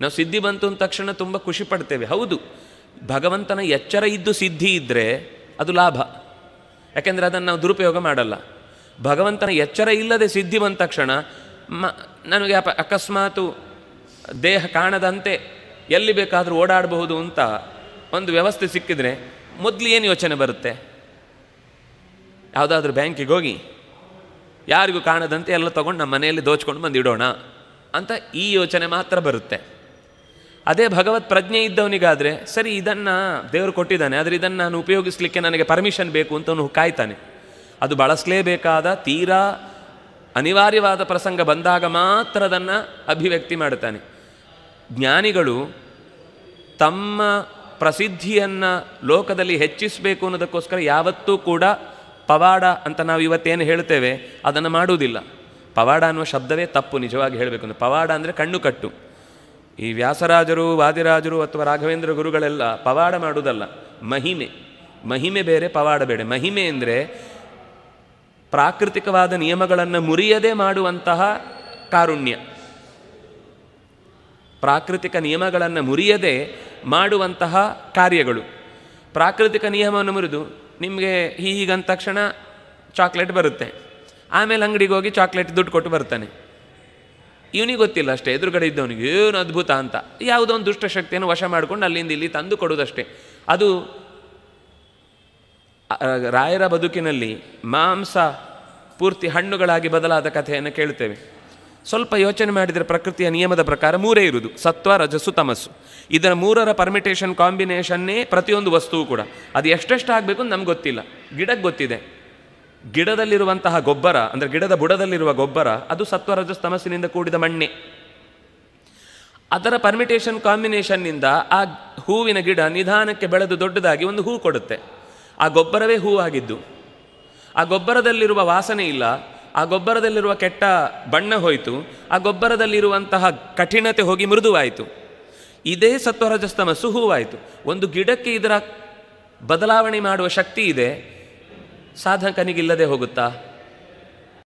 ನಾವು ಸಿದ್ಧಿ ಬಂತು ಅಂದ ತಕ್ಷಣ ತುಂಬ ಖುಷಿ ಪಡ್ತೇವೆ ಹೌದು ಭಗವಂತನ ಎಚ್ಚರ ಇದ್ದು ಸಿದ್ಧಿ ಇದ್ದರೆ ಅದು ಲಾಭ ಯಾಕೆಂದರೆ ಅದನ್ನು ನಾವು ದುರುಪಯೋಗ ಮಾಡಲ್ಲ ಭಗವಂತನ ಎಚ್ಚರ ಇಲ್ಲದೆ ಸಿದ್ಧಿ ಬಂದ ತಕ್ಷಣ ಮ ನನಗೆ ಅಪ ಅಕಸ್ಮಾತು ದೇಹ ಕಾಣದಂತೆ ಎಲ್ಲಿ ಬೇಕಾದರೂ ಓಡಾಡಬಹುದು ಅಂತ ಒಂದು ವ್ಯವಸ್ಥೆ ಸಿಕ್ಕಿದರೆ ಮೊದಲು ಏನು ಯೋಚನೆ ಬರುತ್ತೆ ಯಾವುದಾದ್ರೂ ಬ್ಯಾಂಕಿಗೆ ಹೋಗಿ ಯಾರಿಗೂ ಕಾಣದಂತೆ ಎಲ್ಲ ತೊಗೊಂಡು ನಮ್ಮ ಮನೆಯಲ್ಲಿ ದೋಚ್ಕೊಂಡು ಬಂದಿಡೋಣ ಅಂತ ಈ ಯೋಚನೆ ಮಾತ್ರ ಬರುತ್ತೆ ಅದೇ ಭಗವತ್ ಪ್ರಜ್ಞೆ ಇದ್ದವನಿಗಾದರೆ ಸರಿ ಇದನ್ನು ದೇವರು ಕೊಟ್ಟಿದ್ದಾನೆ ಆದರೆ ಇದನ್ನು ನಾನು ಉಪಯೋಗಿಸಲಿಕ್ಕೆ ನನಗೆ ಪರ್ಮಿಷನ್ ಬೇಕು ಅಂತ ಅವನು ಕಾಯ್ತಾನೆ ಅದು ಬಳಸಲೇಬೇಕಾದ ತೀರಾ ಅನಿವಾರ್ಯವಾದ ಪ್ರಸಂಗ ಬಂದಾಗ ಮಾತ್ರ ಅದನ್ನು ಅಭಿವ್ಯಕ್ತಿ ಮಾಡುತ್ತಾನೆ ಜ್ಞಾನಿಗಳು ತಮ್ಮ ಪ್ರಸಿದ್ಧಿಯನ್ನು ಲೋಕದಲ್ಲಿ ಹೆಚ್ಚಿಸಬೇಕು ಅನ್ನೋದಕ್ಕೋಸ್ಕರ ಯಾವತ್ತೂ ಕೂಡ ಪವಾಡ ಅಂತ ನಾವು ಇವತ್ತೇನು ಹೇಳ್ತೇವೆ ಅದನ್ನು ಮಾಡುವುದಿಲ್ಲ ಪವಾಡ ಅನ್ನುವ ಶಬ್ದವೇ ತಪ್ಪು ನಿಜವಾಗಿ ಹೇಳಬೇಕು ಅಂದರೆ ಪವಾಡ ಅಂದರೆ ಕಣ್ಣು ಕಟ್ಟು ಈ ವ್ಯಾಸರಾಜರು ವಾದಿರಾಜರು ಅಥವಾ ರಾಘವೇಂದ್ರ ಗುರುಗಳೆಲ್ಲ ಪವಾಡ ಮಾಡುವುದಲ್ಲ ಮಹಿಮೆ ಮಹಿಮೆ ಬೇರೆ ಪವಾಡ ಬೇಡ ಮಹಿಮೆ ಅಂದರೆ ಪ್ರಾಕೃತಿಕವಾದ ನಿಯಮಗಳನ್ನು ಮುರಿಯದೆ ಮಾಡುವಂತಹ ಕಾರುಣ್ಯ ಪ್ರಾಕೃತಿಕ ನಿಯಮಗಳನ್ನು ಮುರಿಯದೆ ಮಾಡುವಂತಹ ಕಾರ್ಯಗಳು ಪ್ರಾಕೃತಿಕ ನಿಯಮವನ್ನು ಮುರಿದು ನಿಮಗೆ ಹೀಗಂದ ತಕ್ಷಣ ಚಾಕ್ಲೇಟ್ ಬರುತ್ತೆ ಆಮೇಲೆ ಅಂಗಡಿಗೆ ಹೋಗಿ ಚಾಕ್ಲೇಟ್ ದುಡ್ಡು ಕೊಟ್ಟು ಬರ್ತಾನೆ ಇವನಿಗೆ ಗೊತ್ತಿಲ್ಲ ಅಷ್ಟೇ ಎದುರುಗಡೆ ಇದ್ದವನಿಗೆ ಏನು ಅದ್ಭುತ ಅಂತ ಯಾವುದೋ ಒಂದು ದುಷ್ಟಶಕ್ತಿಯನ್ನು ವಶ ಮಾಡಿಕೊಂಡು ಅಲ್ಲಿಂದ ಇಲ್ಲಿ ತಂದು ಕೊಡೋದಷ್ಟೇ ಅದು ರಾಯರ ಬದುಕಿನಲ್ಲಿ ಮಾಂಸ ಪೂರ್ತಿ ಹಣ್ಣುಗಳಾಗಿ ಬದಲಾದ ಕಥೆಯನ್ನು ಕೇಳ್ತೇವೆ ಸ್ವಲ್ಪ ಯೋಚನೆ ಮಾಡಿದರೆ ಪ್ರಕೃತಿಯ ನಿಯಮದ ಪ್ರಕಾರ ಮೂರೇ ಇರುವುದು ಸತ್ವ ರಜಸ್ಸು ತಮಸ್ಸು ಇದರ ಮೂರರ ಪರ್ಮಿಟೇಷನ್ ಕಾಂಬಿನೇಷನ್ನೇ ಪ್ರತಿಯೊಂದು ವಸ್ತುವು ಕೂಡ ಅದು ಎಷ್ಟೆಷ್ಟು ಆಗಬೇಕು ಅಂತ ನಮ್ಗೆ ಗೊತ್ತಿಲ್ಲ ಗಿಡಕ್ಕೆ ಗೊತ್ತಿದೆ ಗಿಡದಲ್ಲಿರುವಂತಹ ಗೊಬ್ಬರ ಅಂದರೆ ಗಿಡದ ಬುಡದಲ್ಲಿರುವ ಗೊಬ್ಬರ ಅದು ಸತ್ವರಜಸ್ತಮಸ್ಸಿನಿಂದ ಕೂಡಿದ ಮಣ್ಣೆ ಅದರ ಪರ್ಮಿಟೇಷನ್ ಕಾಂಬಿನೇಷನ್ನಿಂದ ಆ ಹೂವಿನ ಗಿಡ ನಿಧಾನಕ್ಕೆ ಬೆಳೆದು ದೊಡ್ಡದಾಗಿ ಒಂದು ಹೂ ಕೊಡುತ್ತೆ ಆ ಗೊಬ್ಬರವೇ ಹೂವಾಗಿದ್ದು ಆ ಗೊಬ್ಬರದಲ್ಲಿರುವ ವಾಸನೆ ಇಲ್ಲ ಆ ಗೊಬ್ಬರದಲ್ಲಿರುವ ಕೆಟ್ಟ ಬಣ್ಣ ಹೋಯಿತು ಆ ಗೊಬ್ಬರದಲ್ಲಿರುವಂತಹ ಕಠಿಣತೆ ಹೋಗಿ ಮೃದುವಾಯಿತು ಇದೇ ಸತ್ವರಜಸ್ತಮಸ್ಸು ಹೂವಾಯಿತು ಒಂದು ಗಿಡಕ್ಕೆ ಇದರ ಬದಲಾವಣೆ ಮಾಡುವ ಶಕ್ತಿ ಇದೆ ಸಾಧಕನಿಗಿಲ್ಲದೆ ಹೋಗುತ್ತಾ